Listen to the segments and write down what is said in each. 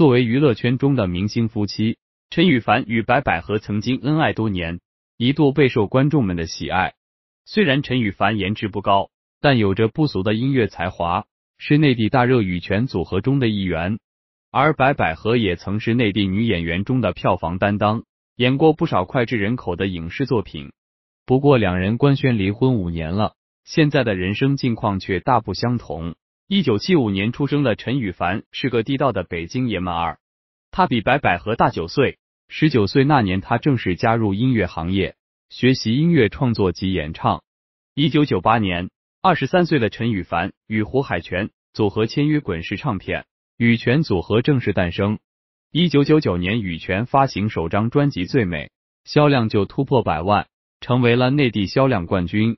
作为娱乐圈中的明星夫妻，陈羽凡与白百合曾经恩爱多年，一度备受观众们的喜爱。虽然陈羽凡颜值不高，但有着不俗的音乐才华，是内地大热羽泉组合中的一员；而白百合也曾是内地女演员中的票房担当，演过不少脍炙人口的影视作品。不过，两人官宣离婚五年了，现在的人生境况却大不相同。一九七五年出生的陈羽凡是个地道的北京爷们儿，他比白百何大九岁。十九岁那年，他正式加入音乐行业，学习音乐创作及演唱。一九九八年，二十三岁的陈羽凡与胡海泉组合签约滚石唱片，羽泉组合正式诞生。一九九九年，羽泉发行首张专辑《最美》，销量就突破百万，成为了内地销量冠军，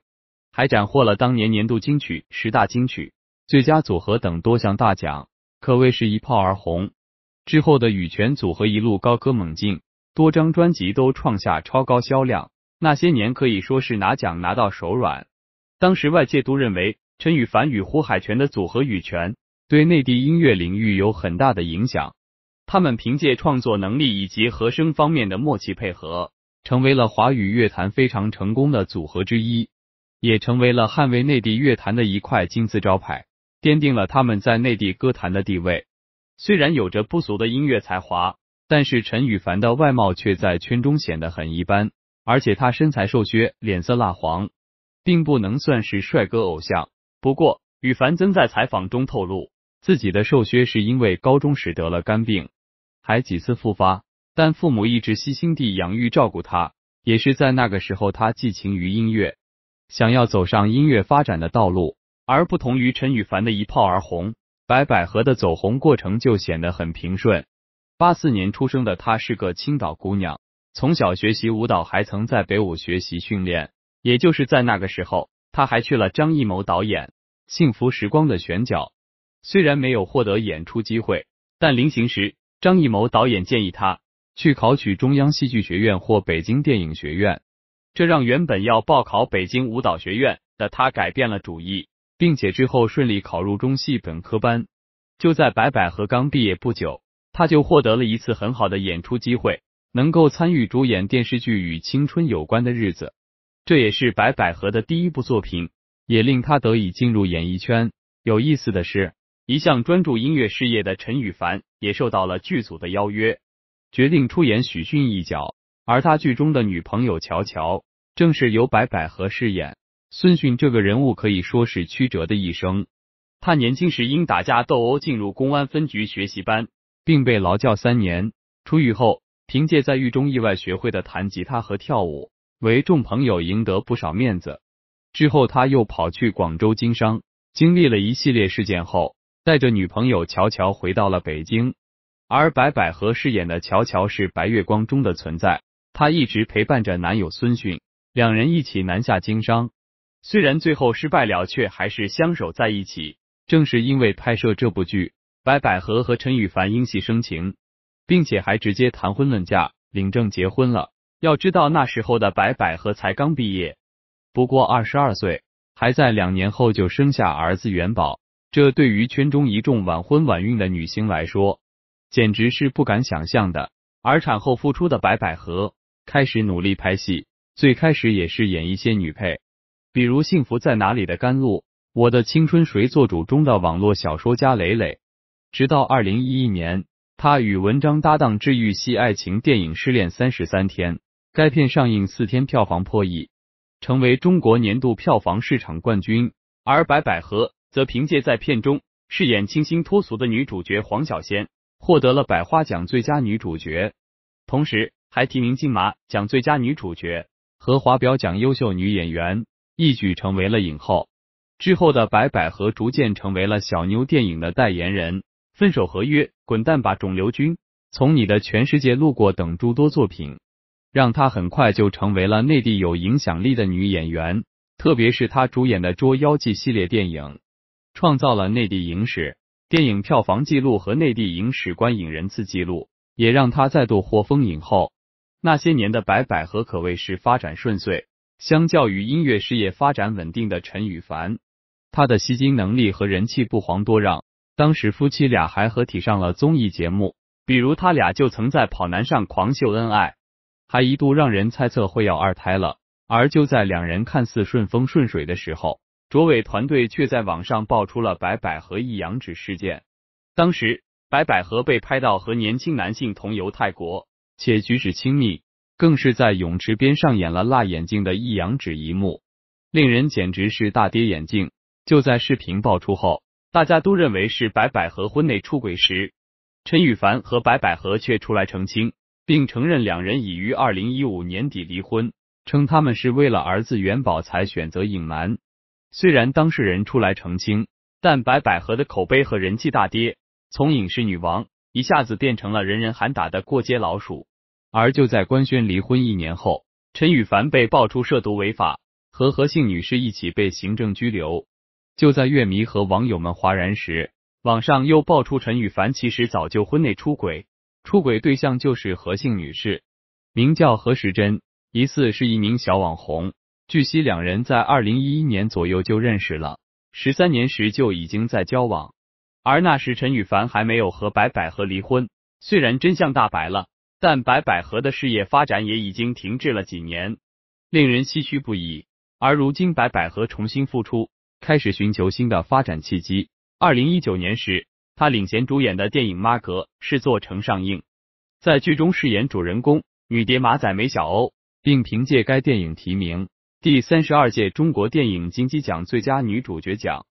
还斩获了当年年度金曲十大金曲。最佳组合等多项大奖，可谓是一炮而红。之后的羽泉组合一路高歌猛进，多张专辑都创下超高销量。那些年可以说是拿奖拿到手软。当时外界都认为陈羽凡与胡海泉的组合羽泉对内地音乐领域有很大的影响。他们凭借创作能力以及和声方面的默契配合，成为了华语乐坛非常成功的组合之一，也成为了捍卫内地乐坛的一块金字招牌。奠定了他们在内地歌坛的地位。虽然有着不俗的音乐才华，但是陈羽凡的外貌却在圈中显得很一般，而且他身材瘦削，脸色蜡黄，并不能算是帅哥偶像。不过，羽凡曾在采访中透露，自己的瘦削是因为高中时得了肝病，还几次复发，但父母一直悉心地养育照顾他。也是在那个时候，他寄情于音乐，想要走上音乐发展的道路。而不同于陈羽凡的一炮而红，白百何的走红过程就显得很平顺。八四年出生的她是个青岛姑娘，从小学习舞蹈，还曾在北舞学习训练。也就是在那个时候，她还去了张艺谋导演《幸福时光》的选角。虽然没有获得演出机会，但临行时，张艺谋导演建议她去考取中央戏剧学院或北京电影学院，这让原本要报考北京舞蹈学院的她改变了主意。并且之后顺利考入中戏本科班。就在白百合刚毕业不久，他就获得了一次很好的演出机会，能够参与主演电视剧《与青春有关的日子》，这也是白百合的第一部作品，也令他得以进入演艺圈。有意思的是，一向专注音乐事业的陈羽凡也受到了剧组的邀约，决定出演许迅一角，而他剧中的女朋友乔乔正是由白百合饰演。孙逊这个人物可以说是曲折的一生。他年轻时因打架斗殴进入公安分局学习班，并被劳教三年。出狱后，凭借在狱中意外学会的弹吉他和跳舞，为众朋友赢得不少面子。之后，他又跑去广州经商，经历了一系列事件后，带着女朋友乔乔回到了北京。而白百合饰演的乔乔是白月光中的存在，她一直陪伴着男友孙逊，两人一起南下经商。虽然最后失败了，却还是相守在一起。正是因为拍摄这部剧，白百合和陈羽凡因戏生情，并且还直接谈婚论嫁、领证结婚了。要知道那时候的白百合才刚毕业，不过二十二岁，还在两年后就生下儿子元宝。这对于圈中一众晚婚晚孕的女星来说，简直是不敢想象的。而产后复出的白百合开始努力拍戏，最开始也是演一些女配。比如《幸福在哪里》的甘露，《我的青春谁做主》中的网络小说家蕾蕾。直到二零一一年，他与文章搭档治愈系爱情电影《失恋三十三天》，该片上映四天票房破亿，成为中国年度票房市场冠军。而白百合则凭借在片中饰演清新脱俗的女主角黄小仙，获得了百花奖最佳女主角，同时还提名金马奖最佳女主角和华表奖优秀女演员。一举成为了影后，之后的白百合逐渐成为了小妞电影的代言人，《分手合约》《滚蛋吧肿瘤君》《从你的全世界路过》等诸多作品，让她很快就成为了内地有影响力的女演员。特别是她主演的《捉妖记》系列电影，创造了内地影史电影票房纪录和内地影史观影人次纪录，也让她再度获封影后。那些年的白百合可谓是发展顺遂。相较于音乐事业发展稳定的陈羽凡，他的吸金能力和人气不遑多让。当时夫妻俩还合体上了综艺节目，比如他俩就曾在《跑男》上狂秀恩爱，还一度让人猜测会要二胎了。而就在两人看似顺风顺水的时候，卓伟团队却在网上爆出了白百合一阳指事件。当时白百合被拍到和年轻男性同游泰国，且举止亲密。更是在泳池边上演了辣眼睛的一阳指一幕，令人简直是大跌眼镜。就在视频爆出后，大家都认为是白百合婚内出轨时，陈羽凡和白百合却出来澄清，并承认两人已于二零一五年底离婚，称他们是为了儿子元宝才选择隐瞒。虽然当事人出来澄清，但白百合的口碑和人气大跌，从影视女王一下子变成了人人喊打的过街老鼠。而就在官宣离婚一年后，陈羽凡被爆出涉毒违法，和何姓女士一起被行政拘留。就在乐迷和网友们哗然时，网上又爆出陈羽凡其实早就婚内出轨，出轨对象就是何姓女士，名叫何时珍，疑似是一名小网红。据悉，两人在二零一一年左右就认识了，十三年时就已经在交往。而那时陈羽凡还没有和白百合离婚。虽然真相大白了。但白百合的事业发展也已经停滞了几年，令人唏嘘不已。而如今，白百合重新复出，开始寻求新的发展契机。二零一九年时，她领衔主演的电影《妈阁》是做成上映，在剧中饰演主人公女蝶马仔梅小欧，并凭借该电影提名第三十二届中国电影金鸡奖最佳女主角奖。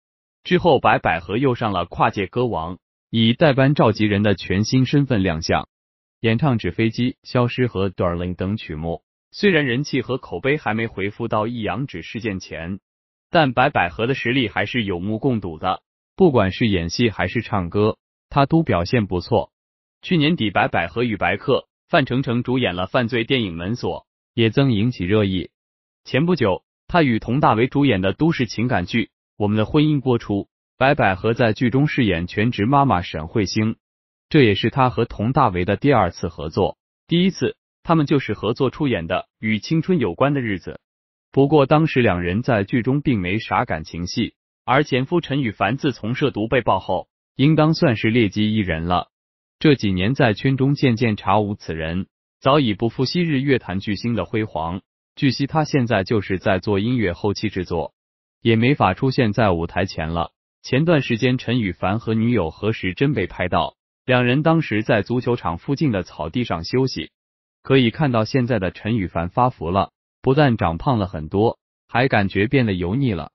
之后，白百合又上了《跨界歌王》，以代班召集人的全新身份亮相。演唱《纸飞机》《消失》和《Darling》等曲目，虽然人气和口碑还没恢复到一阳指事件前，但白百合的实力还是有目共睹的。不管是演戏还是唱歌，她都表现不错。去年底，白百合与白客、范丞丞主演了犯罪电影《门锁》，也曾引起热议。前不久，她与佟大为主演的都市情感剧《我们的婚姻》播出，白百合在剧中饰演全职妈妈沈慧星。这也是他和佟大为的第二次合作，第一次他们就是合作出演的《与青春有关的日子》，不过当时两人在剧中并没啥感情戏。而前夫陈羽凡自从涉毒被爆后，应当算是劣迹艺人了。这几年在圈中渐渐查无此人，早已不复昔日乐坛巨星的辉煌。据悉他现在就是在做音乐后期制作，也没法出现在舞台前了。前段时间陈羽凡和女友何时真被拍到？两人当时在足球场附近的草地上休息，可以看到现在的陈羽凡发福了，不但长胖了很多，还感觉变得油腻了，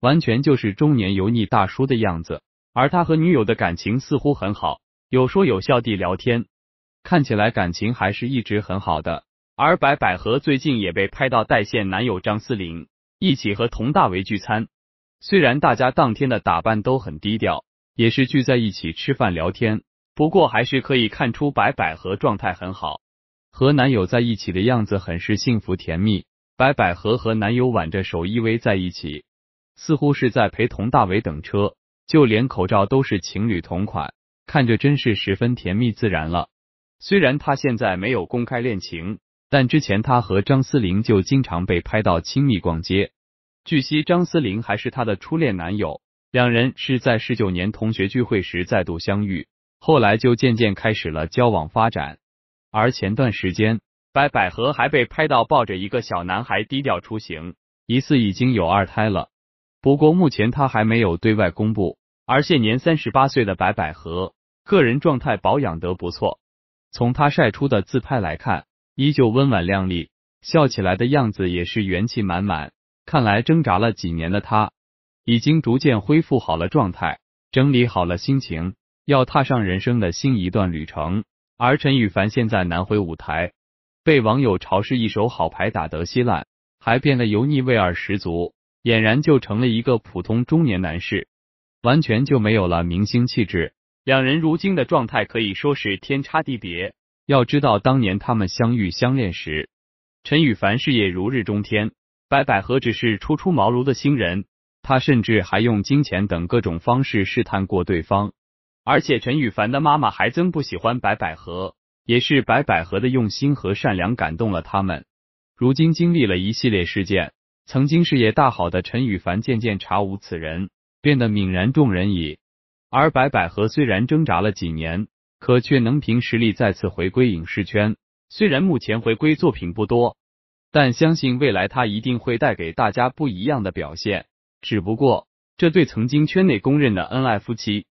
完全就是中年油腻大叔的样子。而他和女友的感情似乎很好，有说有笑地聊天，看起来感情还是一直很好的。而白百合最近也被拍到带现男友张思玲一起和佟大为聚餐，虽然大家当天的打扮都很低调，也是聚在一起吃饭聊天。不过还是可以看出白百合状态很好，和男友在一起的样子很是幸福甜蜜。白百合和男友挽着手依偎在一起，似乎是在陪佟大为等车，就连口罩都是情侣同款，看着真是十分甜蜜自然了。虽然她现在没有公开恋情，但之前她和张思玲就经常被拍到亲密逛街。据悉，张思玲还是她的初恋男友，两人是在十九年同学聚会时再度相遇。后来就渐渐开始了交往发展，而前段时间白百合还被拍到抱着一个小男孩低调出行，疑似已经有二胎了。不过目前她还没有对外公布。而现年三十八岁的白百合，个人状态保养得不错。从她晒出的自拍来看，依旧温婉靓丽，笑起来的样子也是元气满满。看来挣扎了几年的她，已经逐渐恢复好了状态，整理好了心情。要踏上人生的新一段旅程，而陈羽凡现在难回舞台，被网友嘲是一手好牌打得稀烂，还变得油腻味儿十足，俨然就成了一个普通中年男士，完全就没有了明星气质。两人如今的状态可以说是天差地别。要知道，当年他们相遇相恋时，陈羽凡事业如日中天，白百合只是初出茅庐的新人，他甚至还用金钱等各种方式试探过对方。而且陈羽凡的妈妈还真不喜欢白百合，也是白百合的用心和善良感动了他们。如今经历了一系列事件，曾经事业大好的陈羽凡渐渐查无此人，变得泯然众人矣。而白百合虽然挣扎了几年，可却能凭实力再次回归影视圈。虽然目前回归作品不多，但相信未来他一定会带给大家不一样的表现。只不过，这对曾经圈内公认的恩爱夫妻。